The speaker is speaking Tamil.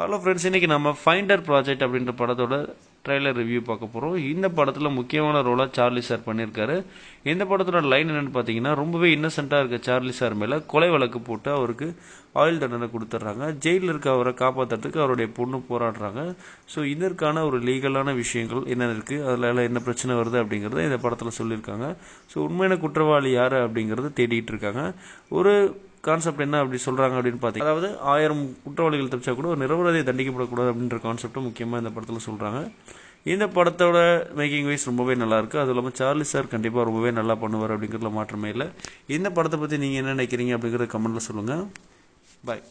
ஹலோ ஃப்ரெண்ட்ஸ் இன்றைக்கி நம்ம ஃபைண்டர் ப்ராஜெக்ட் அப்படின்ற படத்தோட ட்ரெய்லர் ரிவ்யூ பார்க்க போகிறோம் இந்த படத்தில் முக்கியமான ரோலாக சார்லி சார் பண்ணியிருக்காரு இந்த படத்தோட லைன் என்னென்னு பார்த்தீங்கன்னா ரொம்பவே இன்னசென்ட்டாக இருக்க சார்லி சார் மேலே கொலை வழக்கு போட்டு அவருக்கு ஆயுள் தண்டனை கொடுத்துட்றாங்க ஜெயிலில் இருக்க அவரை காப்பாற்றுறதுக்கு அவருடைய பொண்ணு போராடுறாங்க ஸோ இதற்கான ஒரு லீகலான விஷயங்கள் என்னென்ன இருக்குது அதில் என்ன பிரச்சனை வருது அப்படிங்கிறத இந்த படத்தில் சொல்லியிருக்காங்க ஸோ உண்மையான குற்றவாளி யார் அப்படிங்கிறத தேடிட்டு இருக்காங்க ஒரு கான்செப்ட் என்ன அப்படி சொல்கிறாங்க அப்படின்னு பார்த்தீங்கன்னா அதாவது ஆயிரம் குற்றவாளிகள் தப்பிச்சா கூட ஒரு நிரபராதியை தண்டிக்கப்படக்கூடாது அப்படின்ற கான்செப்டும் முக்கியமாக இந்த படத்தில் சொல்கிறாங்க இந்த படத்தோட மேக்கிங் வைஸ் ரொம்பவே நல்லாயிருக்கு அதுவும் இல்லாமல் சார்லி சார் கண்டிப்பாக ரொம்பவே நல்லா பண்ணுவார் அப்படிங்கிறதுல மாற்றமே இல்லை இந்த படத்தை பற்றி நீங்கள் என்ன நினைக்கிறீங்க அப்படிங்கிறத கமெண்டில் சொல்லுங்கள் பாய்